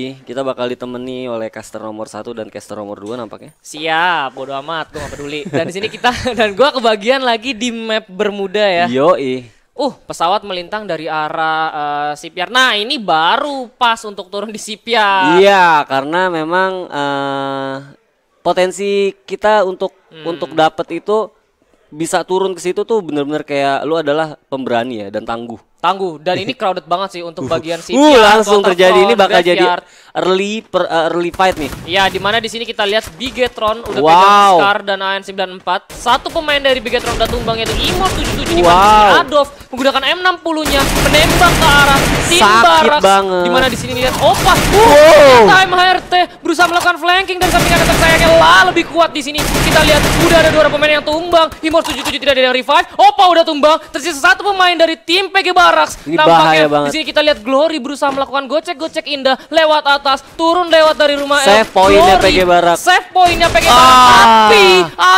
Kita bakal ditemani oleh caster nomor satu dan caster nomor dua nampaknya. Siap, bodo amat, gue gak peduli. Dan di sini kita dan gue kebagian lagi di map Bermuda ya. Yo, Uh, pesawat melintang dari arah uh, eh, Sipiar. Nah, ini baru pas untuk turun di Sipiar. Iya, karena memang uh, potensi kita untuk hmm. untuk dapat itu bisa turun ke situ tuh bener-bener kayak lu adalah pemberani ya dan tangguh. Tangguh dan ini crowded banget sih untuk uh. bagian CPR. Uh, langsung terjadi ini bakal jadi early per, uh, early fight nih. Ya di mana di sini kita lihat Bigetron udah wow. pegang Scar dan AN94. Satu pemain dari Bigetron udah tumbang yaitu Imo 77 wow. Adolf menggunakan M60-nya menembak ke arah banget. Di mana di sini lihat Opa wow. time HRT berusaha melakukan flanking dan sampingan tetap sayangnya lah lebih kuat di sini. Kita lihat udah ada dua pemain yang tumbang. Imo 77 tidak ada yang revive. Opa udah tumbang. Tersisa satu pemain dari tim PG Arax. Ini Tampaknya banget. Di sini kita lihat Glory berusaha melakukan gocek-gocek indah lewat atas, turun lewat dari rumah Save poinnya PG Barak. Save poinnya PG ah. Barak. Tapi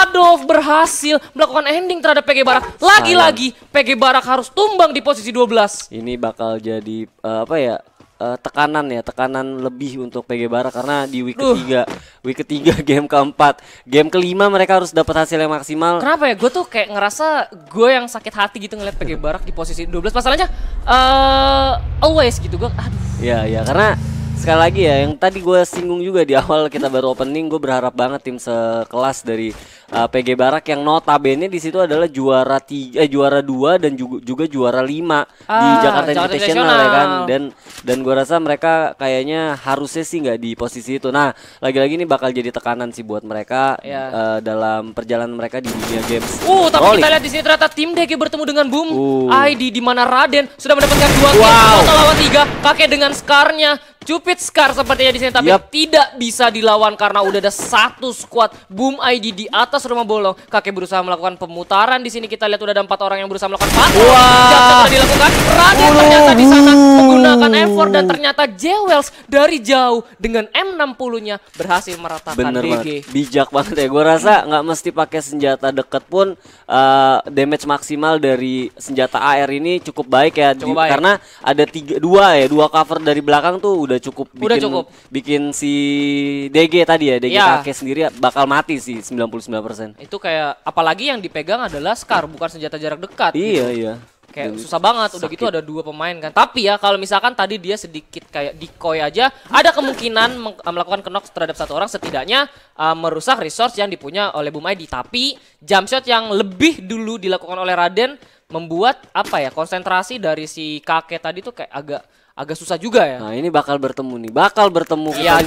Adolf berhasil melakukan ending terhadap PG Barak. Lagi-lagi PG Barak harus tumbang di posisi 12. Ini bakal jadi uh, apa ya? uh, tekanan ya tekanan lebih untuk PG Bara karena di week uh. ketiga week ketiga game keempat game kelima mereka harus dapat hasil yang maksimal kenapa ya gue tuh kayak ngerasa gue yang sakit hati gitu ngeliat PG Barak di posisi 12 masalahnya uh, always gitu gue aduh ya ya karena sekali lagi ya yang tadi gue singgung juga di awal kita baru opening gue berharap banget tim sekelas dari uh, PG Barak yang notabene di situ adalah juara tiga eh, juara dua dan juga, juga juara lima ah, di Jakarta, Jakarta Invitational ya kan dan dan gue rasa mereka kayaknya harusnya sih nggak di posisi itu nah lagi-lagi ini bakal jadi tekanan sih buat mereka yeah. uh, dalam perjalanan mereka di dunia games. Uh tapi Rolling. kita lihat di sini ternyata tim DG bertemu dengan Boom uh. ID di mana Raden sudah mendapatkan dua wow. kill lawan tiga kakek dengan skarnya Cupid Scar sepertinya di sini tapi yep. tidak bisa dilawan karena udah ada satu squad Boom ID di atas rumah bolong. Kakek berusaha melakukan pemutaran di sini kita lihat udah ada empat orang yang berusaha melakukan patrol. Wow. Jatuh dilakukan. Raden oh. ternyata di sana menggunakan effort dan ternyata Jewels dari jauh dengan M60-nya berhasil meratakan Bener DG. Banget. Bijak banget ya. gua rasa nggak mesti pakai senjata deket pun uh, damage maksimal dari senjata AR ini cukup baik ya cukup baik. karena ada tiga dua ya, dua cover dari belakang tuh udah udah cukup bikin udah cukup. bikin si DG tadi ya, DG ya. kakek sendiri ya, bakal mati sih 99%. Itu kayak apalagi yang dipegang adalah Scar bukan senjata jarak dekat. Iya, gitu. iya. Kayak Jadi susah banget sakit. udah gitu ada dua pemain kan. Tapi ya kalau misalkan tadi dia sedikit kayak decoy aja, ada kemungkinan eh, melakukan knock terhadap satu orang setidaknya uh, merusak resource yang dipunya oleh Bumi di Tapi jump shot yang lebih dulu dilakukan oleh Raden membuat apa ya konsentrasi dari si kakek tadi tuh kayak agak agak susah juga ya. Nah, ini bakal bertemu nih. Bakal bertemu Iya,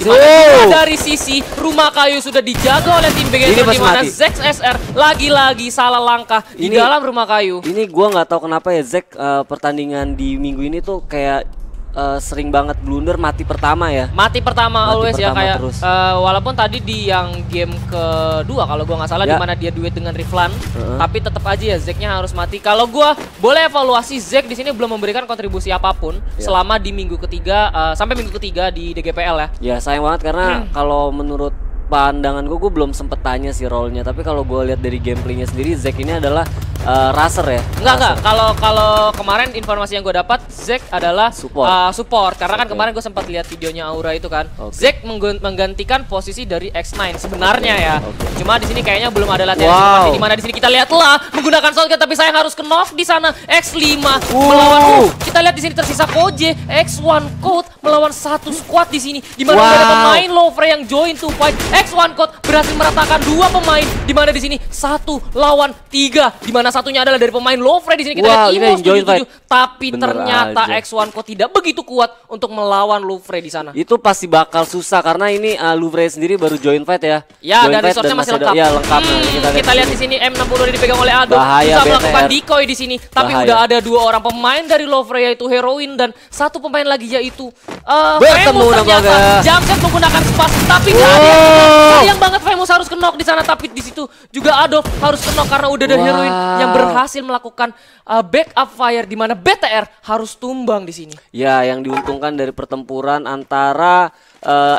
dari sisi rumah kayu sudah dijaga oleh tim BG di mana Zex SR lagi-lagi salah langkah ini, di dalam rumah kayu. Ini gua nggak tahu kenapa ya Zex uh, pertandingan di minggu ini tuh kayak uh, sering banget blunder mati pertama ya. Mati pertama mati always ya, pertama ya kayak terus. Uh, walaupun tadi di yang game kedua kalau gua nggak salah ya. di mana dia duet dengan Riflan, uh -huh. tapi tetap aja ya Zeknya harus mati. Kalau gua boleh evaluasi Zek di sini belum memberikan kontribusi apapun ya. selama di minggu ketiga uh, sampai minggu ketiga di DGPL ya. Ya sayang banget karena hmm. kalau menurut pandangan gue gue belum sempet tanya sih rollnya, tapi kalau gue lihat dari gameplaynya sendiri Zack ini adalah uh, eh, raser ya Enggak enggak. kalau kalau kemarin informasi yang gue dapat Zack adalah support uh, support karena okay. kan kemarin gue sempat lihat videonya Aura itu kan okay. Zack menggantikan posisi dari X9 sebenarnya okay. ya okay. cuma di sini kayaknya belum ada latihan wow. di mana di sini kita lihatlah menggunakan shotgun tapi saya harus ke knock di sana X5 wow. melawan uh, kita lihat di sini tersisa Koje X1 Code melawan satu squad di sini di mana wow. ada pemain Lover yang join tuh? fight X1 Code berhasil meratakan dua pemain di mana di sini satu lawan tiga di mana satunya adalah dari pemain Lovre di sini kita wow, lihat Imo 77 tapi Bener ternyata aja. X1 Code tidak begitu kuat untuk melawan Lovre di sana. Itu pasti bakal susah karena ini uh, Lovre sendiri baru join fight ya. Ya, join dan resource-nya masih lengkap. Ya, lengkap. Hmm, kita lihat, kita lihat di sini M60 dipegang oleh Ado. Bahaya, bisa melakukan ya. decoy di sini, tapi Bahaya. udah ada dua orang pemain dari Lovre yaitu Heroin dan satu pemain lagi yaitu uh, bertemu ternyata Jamset menggunakan spas tapi nggak ada Sayang banget Famous harus kenok di sana tapi di situ juga Adolf harus kenok karena udah ada wow. heroin yang berhasil melakukan uh, backup fire di mana BTR harus tumbang di sini. Ya, yang diuntungkan dari pertempuran antara uh,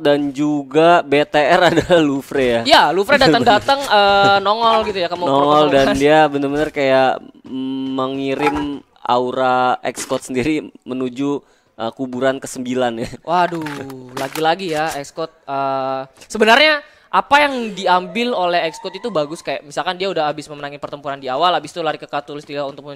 dan juga BTR adalah Lufre ya. Ya, Lufre datang-datang uh, nongol gitu ya kamu. Nongol dan dia benar-benar kayak mengirim aura Xcode sendiri menuju uh, kuburan ke-9 ya. Waduh, lagi-lagi ya Xcode. uh, sebenarnya apa yang diambil oleh Xcode itu bagus kayak misalkan dia udah habis memenangi pertempuran di awal habis itu lari ke dia untuk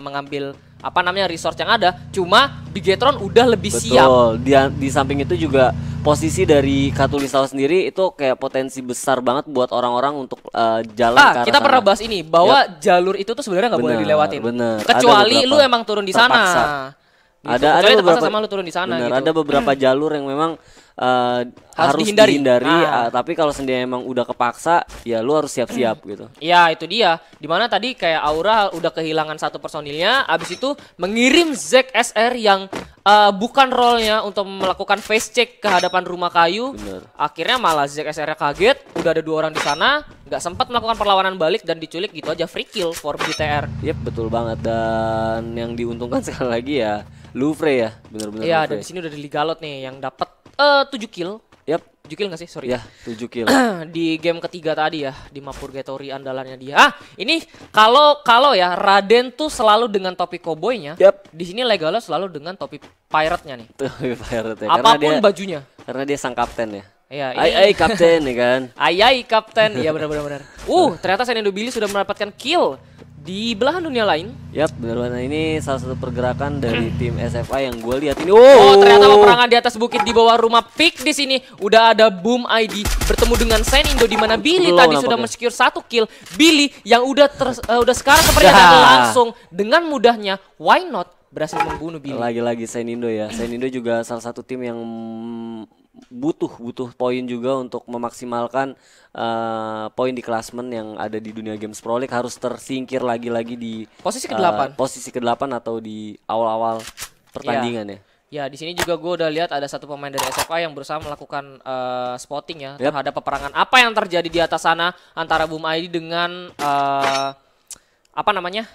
mengambil apa namanya resource yang ada cuma Bigetron udah lebih Betul. siap. Betul. di samping itu juga posisi dari Katulistiwa sendiri itu kayak potensi besar banget buat orang-orang untuk uh, jalan ah, kita sana. pernah bahas ini bahwa yep. jalur itu tuh sebenarnya nggak boleh dilewatin. Bener. Kecuali lu emang turun di terpaksa. sana Gitu. ada ada beberapa sama lu turun di sana bener, gitu. ada beberapa hmm. jalur yang memang uh, harus, harus dihindari, dihindari ah. uh, tapi kalau sendiri emang udah kepaksa ya lu harus siap-siap hmm. gitu ya itu dia dimana tadi kayak Aura udah kehilangan satu personilnya abis itu mengirim Zack SR yang uh, bukan role-nya untuk melakukan face check ke hadapan rumah kayu. Bener. Akhirnya malah ZSR kaget, udah ada dua orang di sana, nggak sempat melakukan perlawanan balik dan diculik gitu aja free kill for BTR. Yep, betul banget dan yang diuntungkan sekali lagi ya Louvre ya, benar-benar. Iya, dan di sini udah di Ligalot nih yang dapat eh, uh, 7 kill 7 kill gak sih? Sorry. Ya, 7 kill. di game ketiga tadi ya, di Mapurgatory andalannya dia. Ah, ini kalau kalau ya Raden tuh selalu dengan topi koboynya. Yep. Di sini Legolas selalu dengan topi pirate-nya nih. Topi pirate ya. Apapun dia, bajunya. Karena dia sang kapten ya. Iya, ini... ai iya. ai kapten ya kan. Ai ai kapten. Iya benar benar benar. Uh, ternyata Senendu Billy sudah mendapatkan kill di belahan dunia lain. Yap, belahan ini salah satu pergerakan dari hmm. tim SFA yang gue lihat ini. Oh, oh ternyata peperangan di atas bukit di bawah rumah Pick di sini udah ada Boom ID bertemu dengan Sen Indo di mana Billy Belum tadi sudah mensecure satu kill. Billy yang udah ter, uh, udah sekarang kepercayaan ya. langsung dengan mudahnya why not berhasil membunuh Billy. Lagi-lagi Senindo ya. Senindo juga salah satu tim yang butuh butuh poin juga untuk memaksimalkan uh, poin di klasmen yang ada di dunia games pro league harus tersingkir lagi-lagi di posisi eh, ke delapan uh, posisi ke delapan atau di awal-awal pertandingan iya. ya. ya. Ya, di sini juga gue udah lihat ada satu pemain dari SFA yang berusaha melakukan uh, spotting ya yep. terhadap peperangan apa yang terjadi di atas sana antara Boom ID dengan uh, apa namanya?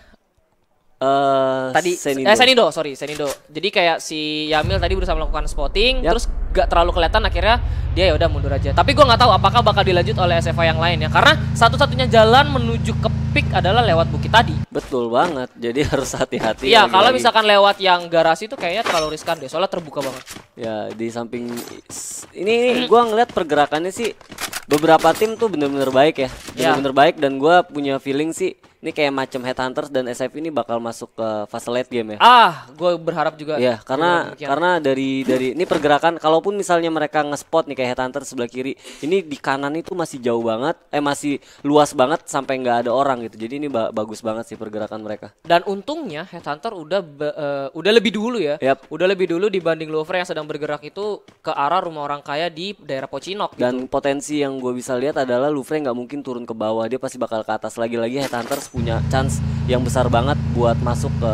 Uh, tadi Senido. eh Senido, sorry Senido. Jadi kayak si Yamil tadi berusaha melakukan spotting, yep. terus gak terlalu kelihatan akhirnya dia ya udah mundur aja. Tapi gue nggak tahu apakah bakal dilanjut oleh SFA yang lain ya. Karena satu-satunya jalan menuju ke peak adalah lewat bukit tadi. Betul banget. Jadi harus hati-hati. ya kalau misalkan lewat yang garasi itu kayaknya terlalu riskan deh. Soalnya terbuka banget. Ya, di samping ini gue ngeliat pergerakannya sih beberapa tim tuh bener-bener baik ya iya. bener-bener yeah. baik dan gue punya feeling sih ini kayak macam Headhunters dan SF ini bakal masuk ke fase late game ya ah gue berharap juga ya karena iya, karena dari dari ini pergerakan kalaupun misalnya mereka ngespot nih kayak hunter sebelah kiri ini di kanan itu masih jauh banget eh masih luas banget sampai nggak ada orang gitu jadi ini ba bagus banget sih pergerakan mereka dan untungnya Headhunter udah uh, udah lebih dulu ya yep. udah lebih dulu dibanding lover yang sedang bergerak itu ke arah rumah orang kaya di daerah Pocinok dan gitu. potensi yang yang gue bisa lihat adalah Louvre nggak mungkin turun ke bawah dia pasti bakal ke atas lagi-lagi Headhunters punya chance yang besar banget buat masuk ke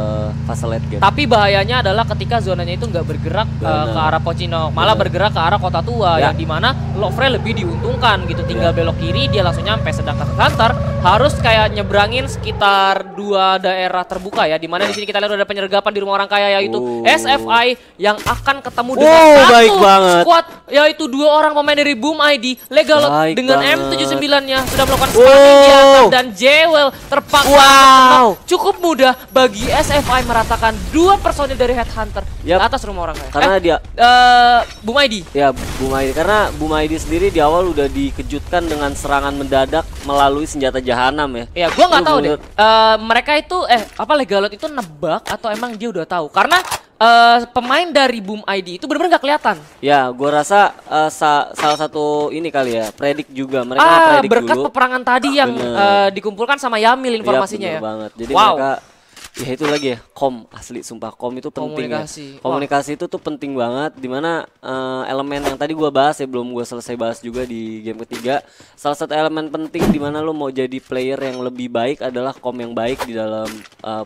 fase late game. Tapi bahayanya adalah ketika zonanya itu nggak bergerak eh, Bener. ke arah Pochino, malah Bener. bergerak ke arah Kota Tua ya. yang dimana Lofre lebih diuntungkan gitu. Tinggal ya. belok kiri dia langsung nyampe. Sedangkan kantor harus kayak nyebrangin sekitar dua daerah terbuka ya, dimana di sini kita lihat ada penyergapan di rumah orang kaya yaitu oh. SFI yang akan ketemu dengan wow, oh, satu baik banget. squad yaitu dua orang pemain dari Boom ID legal dengan M79-nya sudah melakukan oh. strategi dan Jewel terpaksa wow. Wow. Cukup mudah bagi SFI meratakan dua personil dari Headhunter yep. atas rumah orang kaya. Karena eh, dia uh, eh, Bu Maidi. Ya, Bu Maidi. karena Bu Maidi sendiri di awal udah dikejutkan dengan serangan mendadak melalui senjata jahanam ya. Ya, gua nggak tahu deh. Uh, mereka itu eh apa Legalot itu nebak atau emang dia udah tahu? Karena uh, pemain dari Boom ID itu benar-benar nggak kelihatan. Ya, gua rasa uh, sa salah satu ini kali ya, predik juga mereka ah, predik berkat peperangan tadi yang uh, dikumpulkan sama Yamil iya, informasinya ya. banget. Jadi wow. mereka ya itu lagi ya, kom asli sumpah kom itu penting komunikasi. Ya. Komunikasi wow. itu tuh penting banget dimana uh, elemen yang tadi gua bahas ya belum gua selesai bahas juga di game ketiga. Salah satu elemen penting di mana lo mau jadi player yang lebih baik adalah kom yang baik di dalam uh,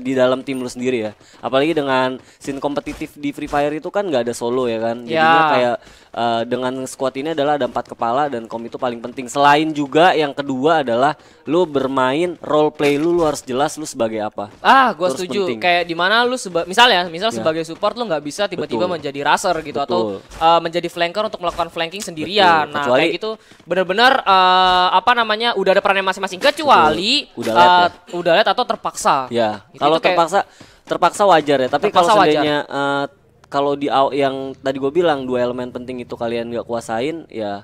di dalam tim lu sendiri ya. Apalagi dengan scene kompetitif di Free Fire itu kan nggak ada solo ya kan. Jadinya yeah. kayak uh, dengan squad ini adalah ada empat kepala dan kom itu paling penting. Selain juga yang kedua adalah lu bermain role play lu lu harus jelas lu sebagai apa. Ah, gua setuju. Penting. Kayak di mana lu seba misalnya, misal yeah. sebagai support lu nggak bisa tiba-tiba menjadi raser gitu Betul. atau uh, eh, menjadi flanker untuk melakukan flanking sendirian. Betul. Nah, kecuali, kayak gitu benar-benar uh, eh, apa namanya? udah ada perannya masing-masing kecuali Betul. udah uh, ya? udah liat atau terpaksa. Yeah kalau terpaksa kayak, terpaksa wajar ya, tapi kalau seandainya uh, kalau di yang tadi gue bilang dua elemen penting itu kalian nggak kuasain ya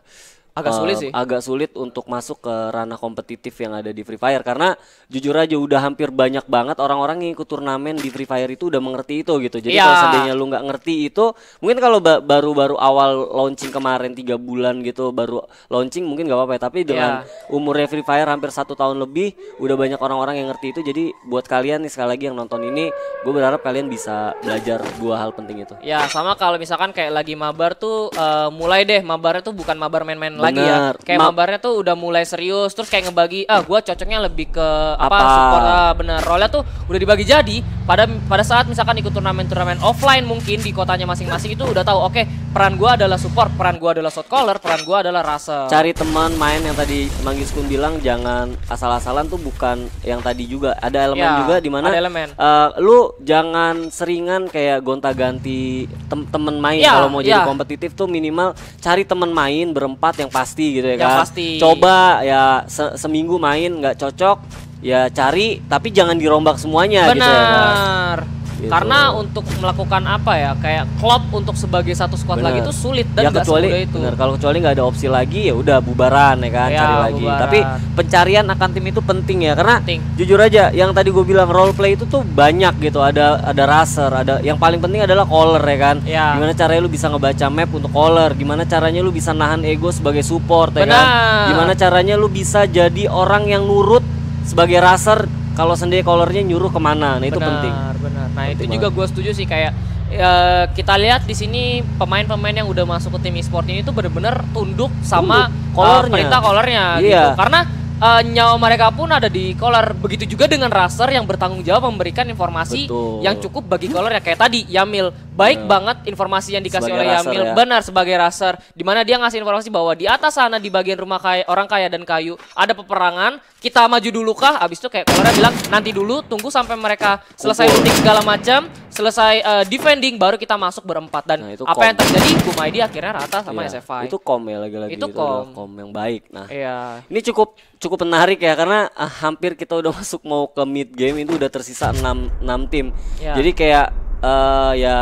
agak sulit sih. Agak sulit untuk masuk ke ranah kompetitif yang ada di Free Fire karena jujur aja udah hampir banyak banget orang-orang yang ikut turnamen di Free Fire itu udah mengerti itu gitu. Jadi yeah. kalau seandainya lu nggak ngerti itu, mungkin kalau baru-baru awal launching kemarin tiga bulan gitu baru launching mungkin nggak apa-apa. Ya. Tapi dengan yeah. umurnya Free Fire hampir satu tahun lebih, udah banyak orang-orang yang ngerti itu. Jadi buat kalian nih sekali lagi yang nonton ini, gue berharap kalian bisa belajar dua hal penting itu. Ya yeah, sama kalau misalkan kayak lagi mabar tuh uh, mulai deh mabarnya tuh bukan mabar main-main lagi ya. Kayak Ma mabarnya tuh udah mulai serius terus kayak ngebagi ah gue cocoknya lebih ke apa, apa? support ah, bener. Role tuh udah dibagi jadi pada pada saat misalkan ikut turnamen-turnamen offline mungkin di kotanya masing-masing itu udah tahu oke okay, peran gue adalah support, peran gue adalah shot caller, peran gue adalah rasa. Cari teman main yang tadi Manggis Kun bilang jangan asal-asalan tuh bukan yang tadi juga. Ada elemen ya, juga di mana uh, lu jangan seringan kayak gonta-ganti tem temen main ya, kalau mau ya. jadi kompetitif tuh minimal cari temen main berempat yang pasti gitu ya yang kan. pasti. Coba ya se seminggu main nggak cocok ya cari tapi jangan dirombak semuanya Benar. gitu ya kan. Gitu. Karena untuk melakukan apa ya kayak klub untuk sebagai satu squad bener. lagi itu sulit dan ya, kecuali, itu. Bener, kalau kecuali nggak ada opsi lagi ya udah bubaran ya kan ya, cari lagi. Tapi pencarian akan tim itu penting ya karena penting. jujur aja yang tadi gue bilang role play itu tuh banyak gitu ada ada raser ada yang paling penting adalah caller ya kan. Ya. Gimana caranya lu bisa ngebaca map untuk caller, gimana caranya lu bisa nahan ego sebagai support ya kan. Gimana caranya lu bisa jadi orang yang nurut sebagai raser kalau sendiri kolornya nyuruh kemana nah itu penting benar nah penting itu juga gue setuju sih kayak Uh, kita lihat di sini pemain-pemain yang udah masuk ke tim e-sport ini tuh bener-bener tunduk sama tunduk. Uh, perintah kolornya iya. gitu karena uh, nyawa mereka pun ada di collar. Begitu juga dengan raser yang bertanggung jawab memberikan informasi Betul. yang cukup bagi collar ya kayak tadi Yamil. Baik ya. banget informasi yang dikasih sebagai oleh raser, Yamil ya. benar sebagai raser di mana dia ngasih informasi bahwa di atas sana di bagian rumah kaya orang kaya dan kayu ada peperangan, kita maju dulu kah? Abis itu kayak collar bilang nanti dulu tunggu sampai mereka selesai looting segala macam, selesai uh, defending baru kita masuk berempat dan nah, itu apa kom. yang terjadi Bumaidi akhirnya rata sama yeah. SFI. Itu kom ya lagi-lagi itu, itu kom. kom yang baik. Nah, Iya. ini cukup cukup menarik ya karena uh, hampir kita udah masuk mau ke mid game itu udah tersisa 6 enam tim. Yeah. Jadi kayak uh, ya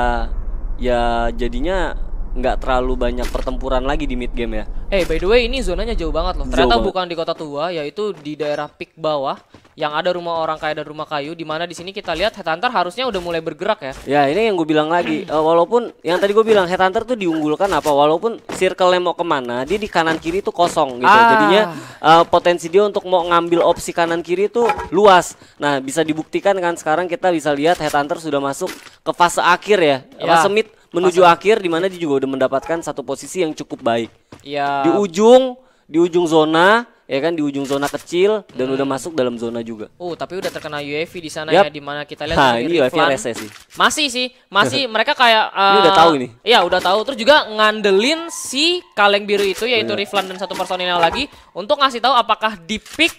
ya jadinya nggak terlalu banyak pertempuran lagi di mid game ya. Eh hey, by the way ini zonanya jauh banget loh. Ternyata banget. bukan di kota tua, yaitu di daerah pik bawah yang ada rumah orang kaya dan rumah kayu. Di mana di sini kita lihat headhunter harusnya udah mulai bergerak ya. Ya ini yang gue bilang lagi. uh, walaupun yang tadi gue bilang headhunter tuh diunggulkan apa? Walaupun circle mau kemana, dia di kanan kiri tuh kosong gitu. Ah. Jadinya uh, potensi dia untuk mau ngambil opsi kanan kiri tuh luas. Nah bisa dibuktikan kan sekarang kita bisa lihat headhunter sudah masuk ke fase akhir ya, ya. fase mid menuju Pasal. akhir di mana dia juga udah mendapatkan satu posisi yang cukup baik. Iya. Di ujung, di ujung zona, ya kan di ujung zona kecil dan hmm. udah masuk dalam zona juga. Oh, tapi udah terkena UEFI di sana yep. ya di mana kita lihat ini UEFI rese sih. Masih sih, masih mereka kayak uh, ini eh, udah tahu ini. Iya, udah tahu terus juga ngandelin si kaleng biru itu yaitu yeah. Riflan dan satu personil lagi untuk ngasih tahu apakah di pick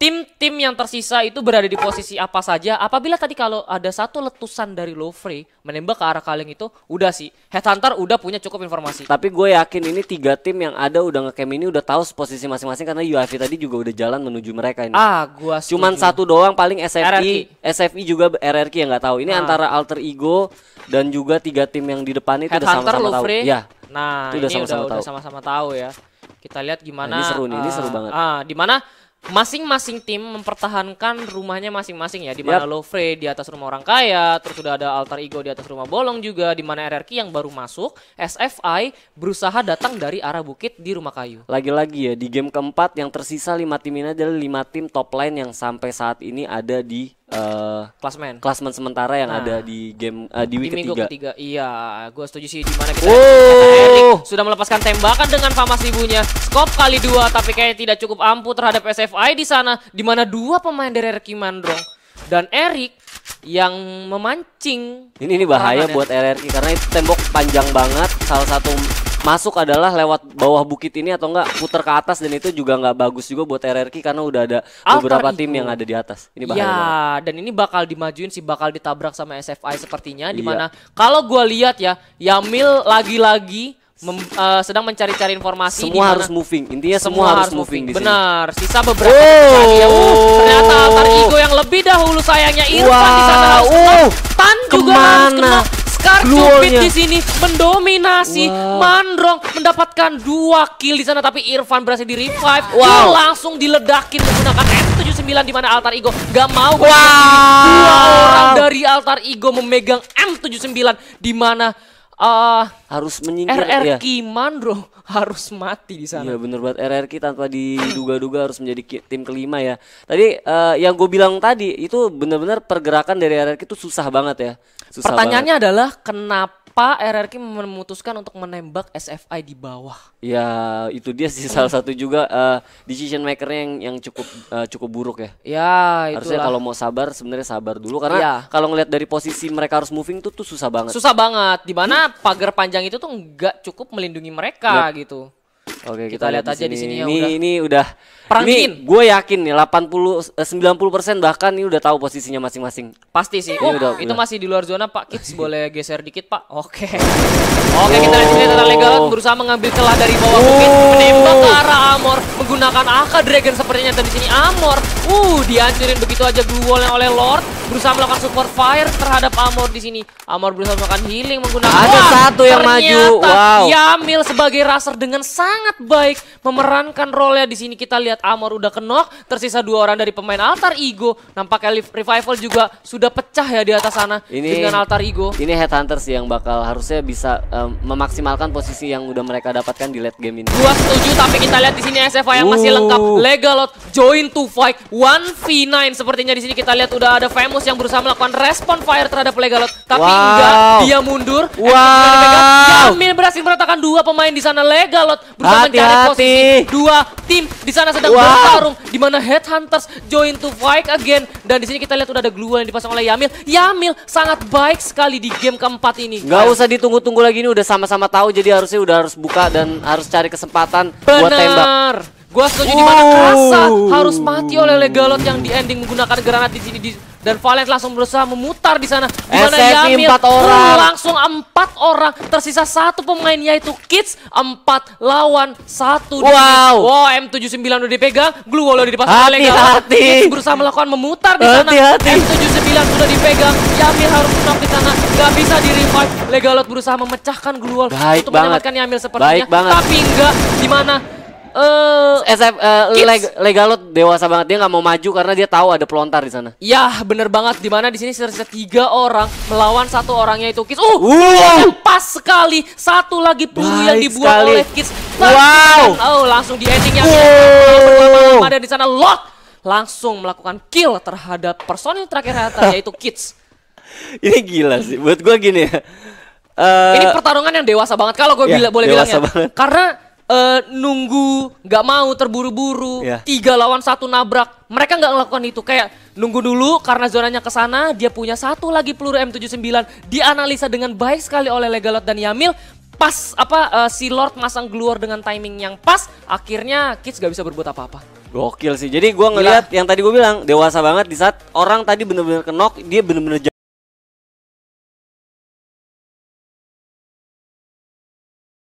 tim-tim yang tersisa itu berada di posisi apa saja apabila tadi kalau ada satu letusan dari Lovre menembak ke arah kaleng itu udah sih headhunter udah punya cukup informasi tapi gue yakin ini tiga tim yang ada udah ngecam ini udah tahu posisi masing-masing karena UAV tadi juga udah jalan menuju mereka ini ah gua cuman satu doang paling SFI RRQ. SFI juga RRQ yang nggak tahu ini ah. antara alter ego dan juga tiga tim yang di depan itu headhunter, udah sama-sama tahu ya nah itu udah sama-sama tahu. tahu ya kita lihat gimana nah, ini seru nih ini seru ah, banget ah ah di mana masing-masing tim mempertahankan rumahnya masing-masing ya di mana yep. Lovre di atas rumah orang kaya terus sudah ada Alter ego di atas rumah bolong juga di mana RRQ yang baru masuk SFI berusaha datang dari arah bukit di rumah kayu lagi-lagi ya di game keempat yang tersisa lima tim ini adalah lima tim top line yang sampai saat ini ada di uh, eh, klasmen klasmen sementara yang nah. ada di game uh, di week di ketiga. ketiga. Iya, gue setuju sih di mana kita oh. sudah melepaskan tembakan dengan famas ibunya, scope kali dua tapi kayaknya tidak cukup ampuh terhadap SFI di sana di mana dua pemain dari RRQ Mandrong dan Eric yang memancing. Ini ini bahaya buat RRQ karena itu tembok panjang banget. Salah satu masuk adalah lewat bawah bukit ini atau enggak putar ke atas dan itu juga nggak bagus juga buat RRQ karena udah ada beberapa tim yang ada di atas. Ini iya, bahaya. Ya, banget. dan ini bakal dimajuin sih bakal ditabrak sama SFI sepertinya di iya. mana iya. kalau gua lihat ya Yamil lagi-lagi Mem, uh, sedang mencari-cari informasi semua harus moving intinya semua, semua harus moving, moving. benar sisa beberapa oh, ya. Uh. ternyata altar ego yang lebih dahulu sayangnya Irfan wow, di sana harus uh. Tan juga kemana? Scar Cupid di sini mendominasi. Wow. Mandrong mendapatkan dua kill di sana tapi Irfan berhasil di revive. Wow. langsung diledakin menggunakan M79 di mana Altar Ego gak mau. Wow. Dua orang dari Altar Ego memegang M79 di mana uh, harus menyingkir RR ya. Bro harus mati di sana. Iya benar banget RRQ tanpa diduga-duga harus menjadi tim kelima ya. Tadi uh, yang gue bilang tadi itu benar-benar pergerakan dari RRQ itu susah banget ya. Susah Pertanyaannya banget. adalah kenapa kenapa RRQ memutuskan untuk menembak SFI di bawah? Ya itu dia sih salah satu juga uh, decision maker yang yang cukup uh, cukup buruk ya. Ya itu. Harusnya kalau mau sabar sebenarnya sabar dulu karena ya. kalau ngelihat dari posisi mereka harus moving tuh tuh susah banget. Susah banget. di mana pagar panjang itu tuh nggak cukup melindungi mereka yep. Ya. gitu. Oke, kita, kita lihat, aja di sini. Ya, ini udah ini udah perangin. Gue yakin nih 80 90% eh, bahkan ini udah tahu posisinya masing-masing. Pasti sih. Oh, udah, itu udah. masih di luar zona, Pak. Kids boleh geser dikit, Pak. Oke. Oke, okay, kita lihat sini tentang legal oh. berusaha mengambil celah dari bawah bukit, oh. menembak ke arah Amor menggunakan AK Dragon sepertinya tadi sini Amor. Uh, dihancurin begitu aja blue wall oleh Lord berusaha melakukan support fire terhadap Amor di sini. Amor berusaha melakukan healing menggunakan Ada Wah, satu yang maju. Wow. Yamil sebagai raser dengan sang sangat baik memerankan role di sini kita lihat Amor udah kenok, tersisa dua orang dari pemain Altar Ego. Nampaknya Revival juga sudah pecah ya di atas sana ini, dengan Altar Ego. Ini Headhunter sih yang bakal harusnya bisa um, memaksimalkan posisi yang udah mereka dapatkan di late game ini. Gua setuju tapi kita lihat di sini SFA yang masih lengkap uh. lega lot join to fight 1v9 sepertinya di sini kita lihat udah ada Famous yang berusaha melakukan respon fire terhadap lega lot tapi wow. enggak dia mundur. Wow. jamin berhasil meratakan dua pemain di sana Legalot berusaha hati, mencari hati. posisi dua tim di sana sedang wow. bertarung di mana Headhunters join to fight again dan di sini kita lihat udah ada gluan yang dipasang oleh Yamil. Yamil sangat baik sekali di game keempat ini. Gak usah ditunggu-tunggu lagi ini udah sama-sama tahu jadi harusnya udah harus buka dan harus cari kesempatan Bener. buat tembak. Gua setuju di mana kerasa harus mati oleh Legalot yang di ending menggunakan granat di sini di dan Valet langsung berusaha memutar di sana. Dimana Yamil empat orang. langsung empat orang, tersisa satu pemain yaitu Kids empat lawan satu. Wow. Wow M79 udah dipegang, Glue Wall udah dipasang hati, legal. Hati. Kids berusaha melakukan memutar di sana. Hati, hati. M79 sudah dipegang, Yamil harus menang di sana, Gak bisa di revive. Legalot berusaha memecahkan Glue Wall Baik untuk banget. menyelamatkan Yamil sepertinya. Baik banget. Tapi enggak, di mana? Eh, uh, SF uh, leg, Legalot dewasa banget dia nggak mau maju karena dia tahu ada pelontar di sana. Yah, bener banget di mana di sini tersisa tiga orang melawan satu orangnya itu Kids. Uh, wow. pas sekali satu lagi peluru yang dibuat sekali. oleh Kids. Wow. Oh, langsung di endingnya. Wow. Ada di sana Lot langsung melakukan kill terhadap personil terakhir Hatta yaitu Kids. Ini ya, gila sih buat gua gini ya. Uh, ini pertarungan yang dewasa banget kalau gue ya, bila boleh bilang ya. Banget. Karena uh, nunggu, nggak mau terburu-buru, yeah. tiga lawan satu nabrak. Mereka nggak melakukan itu. Kayak nunggu dulu karena zonanya ke sana, dia punya satu lagi peluru M79 dianalisa dengan baik sekali oleh Legalot dan Yamil. Pas apa uh, si Lord masang gluor dengan timing yang pas, akhirnya Kids gak bisa berbuat apa-apa. Gokil sih. Jadi ngeliat ngelihat yang tadi gue bilang dewasa banget di saat orang tadi bener-bener kenok, dia bener-bener